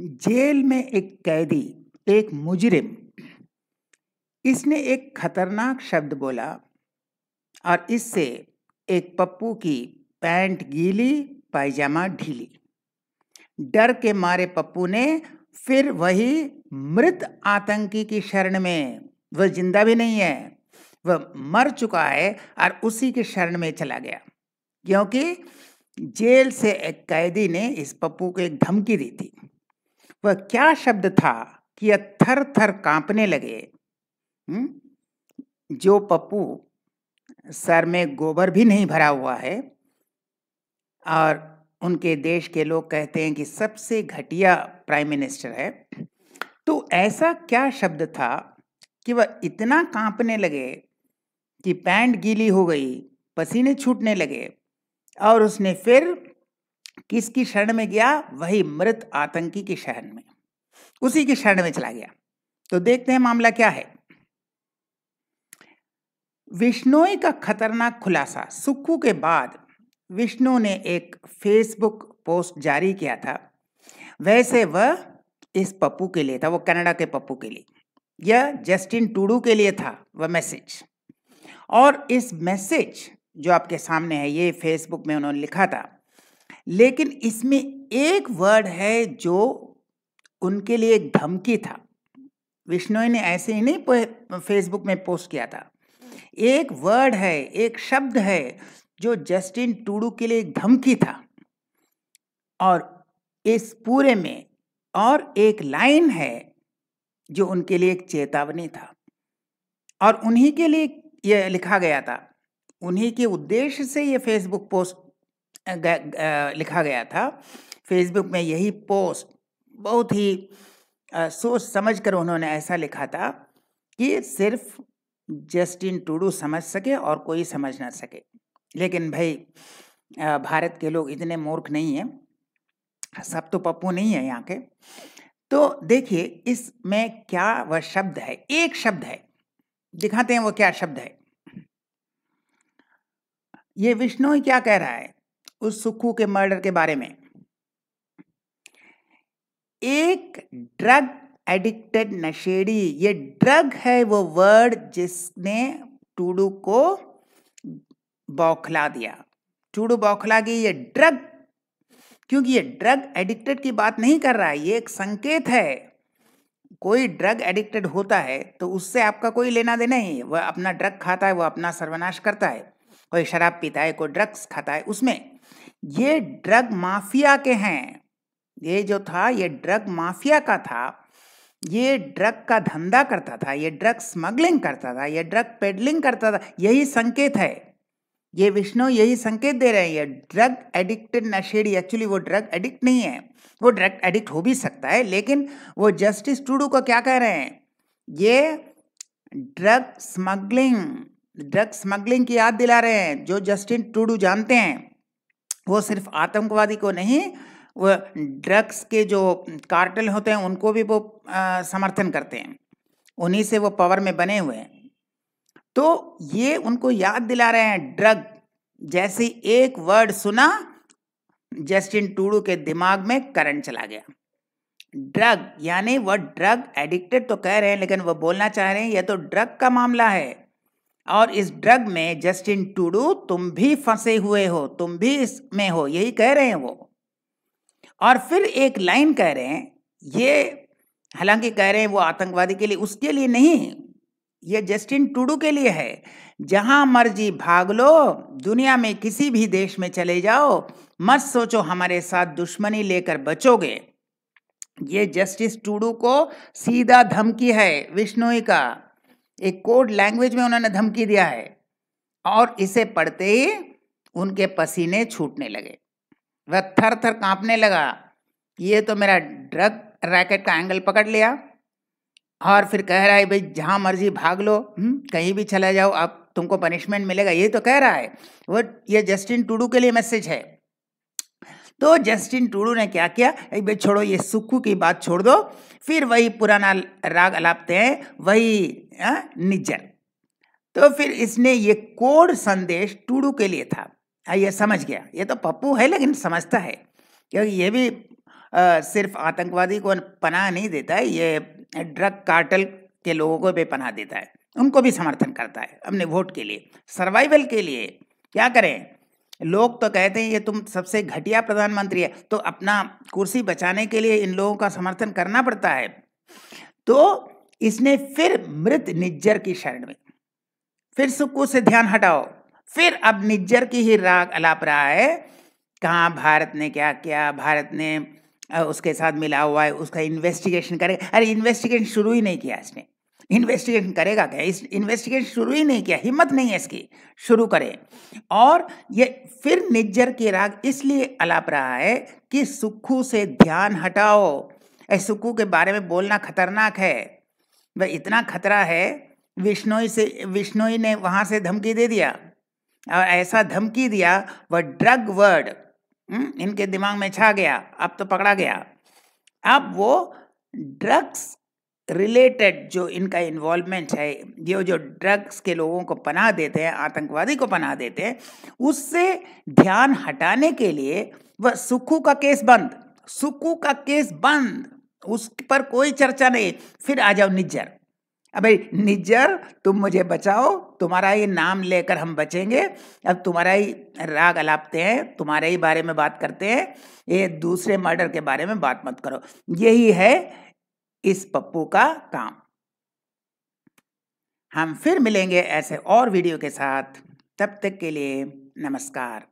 Jail में एक कैदी एक मुजरिम इसने एक खतरनाक शब्द बोला और इससे एक पप्पू की पैंट गीली पायजामा ढीली डर के मारे पप्पू ने फिर वही मृत आतंकी की शरण में वह जिंदा भी नहीं है वह मर चुका है और उसी के शरण में चला गया क्योंकि जेल से एक कैदी ने इस पप्पू को एक धमकी दी थी वह क्या शब्द था कि यह थर थर कांपने लगे हुँ? जो पप्पू सर में गोबर भी नहीं भरा हुआ है और उनके देश के लोग कहते हैं कि सबसे घटिया प्राइम मिनिस्टर है तो ऐसा क्या शब्द था कि वह इतना कांपने लगे कि पैंट गीली हो गई पसीने छूटने लगे और उसने फिर किसकी शरण में गया वही मृत आतंकी की शरण में उसी की शरण में चला गया तो देखते हैं मामला क्या है विष्णोई का खतरनाक खुलासा सुक्खू के बाद विष्णु ने एक फेसबुक पोस्ट जारी किया था वैसे वह इस पप्पू के लिए था वो कनाडा के पप्पू के लिए यह जस्टिन टूडू के लिए था वह मैसेज और इस मैसेज जो आपके सामने है ये फेसबुक में उन्होंने लिखा था लेकिन इसमें एक वर्ड है जो उनके लिए एक धमकी था विष्णु ने ऐसे ही नहीं फेसबुक में पोस्ट किया था एक वर्ड है एक शब्द है जो जस्टिन टूडू के लिए एक धमकी था और इस पूरे में और एक लाइन है जो उनके लिए एक चेतावनी था और उन्हीं के लिए यह लिखा गया था उन्हीं के उद्देश्य से ये फेसबुक पोस्ट लिखा गया था फेसबुक में यही पोस्ट बहुत ही सोच समझ कर उन्होंने ऐसा लिखा था कि सिर्फ जस्टिन टूडू समझ सके और कोई समझ ना सके लेकिन भाई भारत के लोग इतने मूर्ख नहीं हैं सब तो पप्पू नहीं है यहाँ के तो देखिए इसमें क्या वह शब्द है एक शब्द है दिखाते हैं वो क्या शब्द है ये विष्णु क्या कह रहा है उस सुक्खू के मर्डर के बारे में एक ड्रग एडिक्टेड नशेड़ी ये ड्रग है वो वर्ड जिसने टूडू को बौखला दिया टूडू बौखला गई ये ड्रग क्योंकि ये ड्रग एडिक्टेड की बात नहीं कर रहा है ये एक संकेत है कोई ड्रग एडिक्टेड होता है तो उससे आपका कोई लेना देना ही वह अपना ड्रग खाता है वह अपना सर्वनाश करता है कोई शराब पीता है कोई ड्रग्स खाता है उसमें ये ड्रग माफिया के हैं ये जो था ये ड्रग माफिया का था ये ड्रग का धंधा करता था ये ड्रग स्मगलिंग करता था ये ड्रग पेडलिंग करता था यही संकेत है ये विष्णु यही संकेत दे रहे हैं ये ड्रग एडिक्टेड नशेड़ी एक्चुअली वो ड्रग एडिक्ट नहीं है वो ड्रग एडिक्ट हो भी सकता है लेकिन वो जस्टिस टूडू को क्या कह रहे हैं ये ड्रग स्मगलिंग ड्रग स्मगलिंग की याद दिला रहे हैं जो जस्टिन टूडू जानते हैं वो सिर्फ आतंकवादी को नहीं वो ड्रग्स के जो कार्टल होते हैं उनको भी वो आ, समर्थन करते हैं उन्हीं से वो पावर में बने हुए हैं तो ये उनको याद दिला रहे हैं ड्रग जैसे एक वर्ड सुना जस्टिन टूडू के दिमाग में करंट चला गया ड्रग यानी वह ड्रग एडिक्टेड तो कह रहे हैं लेकिन वह बोलना चाह रहे हैं यह तो ड्रग का मामला है और इस ड्रग में जस्टिन टूडू तुम भी फंसे हुए हो तुम भी इसमें हो यही कह रहे हैं वो और फिर एक लाइन कह रहे हैं ये हालांकि कह रहे हैं वो आतंकवादी के लिए उसके लिए नहीं ये जस्टिन टूडू के लिए है जहां मर्जी भाग लो दुनिया में किसी भी देश में चले जाओ मत सोचो हमारे साथ दुश्मनी लेकर बचोगे ये जस्टिस टूडू को सीधा धमकी है विष्णुई का एक कोड लैंग्वेज में उन्होंने धमकी दिया है और इसे पढ़ते ही उनके पसीने छूटने लगे वह थर थर कांपने लगा ये तो मेरा ड्रग रैकेट का एंगल पकड़ लिया और फिर कह रहा है भाई जहाँ मर्जी भाग लो हम्म, कहीं भी चला जाओ अब तुमको पनिशमेंट मिलेगा ये तो कह रहा है वो ये जस्टिन टूडू के लिए मैसेज है तो जस्टिन टूडू ने क्या किया भाई छोड़ो ये सुक्कू की बात छोड़ दो फिर वही पुराना राग अलापते हैं वही आ, निज्जर तो फिर इसने ये कोड संदेश टूडू के लिए था आ, हाँ, ये समझ गया ये तो पप्पू है लेकिन समझता है क्योंकि ये भी आ, सिर्फ आतंकवादी को पनाह नहीं देता है ये ड्रग कार्टल के लोगों को भी पनाह देता है उनको भी समर्थन करता है अपने वोट के लिए सर्वाइवल के लिए क्या करें लोग तो कहते हैं ये तुम सबसे घटिया प्रधानमंत्री है तो अपना कुर्सी बचाने के लिए इन लोगों का समर्थन करना पड़ता है तो इसने फिर मृत निज्जर की शरण में फिर सुक्कु से ध्यान हटाओ फिर अब निज्जर की ही राग अलाप रहा है कहाँ भारत ने क्या किया भारत ने उसके साथ मिला हुआ है उसका इन्वेस्टिगेशन करे अरे इन्वेस्टिगेशन शुरू ही नहीं किया इसने इन्वेस्टिगेशन करेगा क्या इस इन्वेस्टिगेशन शुरू ही नहीं किया हिम्मत नहीं है इसकी शुरू करें और ये फिर निज्जर के राग इसलिए अलाप रहा है कि सुक्खू से ध्यान हटाओ सुक्खू के बारे में बोलना खतरनाक है वह इतना खतरा है विष्णोई से विष्णोई ने वहाँ से धमकी दे दिया और ऐसा धमकी दिया वह ड्रग हम्म, वर्ड इनके दिमाग में छा गया अब तो पकड़ा गया अब वो ड्रग्स रिलेटेड जो इनका इन्वॉल्वमेंट है ये जो ड्रग्स के लोगों को पना देते हैं आतंकवादी को पना देते हैं उससे ध्यान हटाने के लिए वह सुक्खू का केस बंद सुक्खू का केस बंद उस पर कोई चर्चा नहीं फिर आ जाओ निज्जर अब निज्जर तुम मुझे बचाओ तुम्हारा ये नाम लेकर हम बचेंगे अब तुम्हारा ही राग अलापते हैं तुम्हारे ही बारे में बात करते हैं ये दूसरे मर्डर के बारे में बात मत करो यही है इस पप्पू का काम हम फिर मिलेंगे ऐसे और वीडियो के साथ तब तक के लिए नमस्कार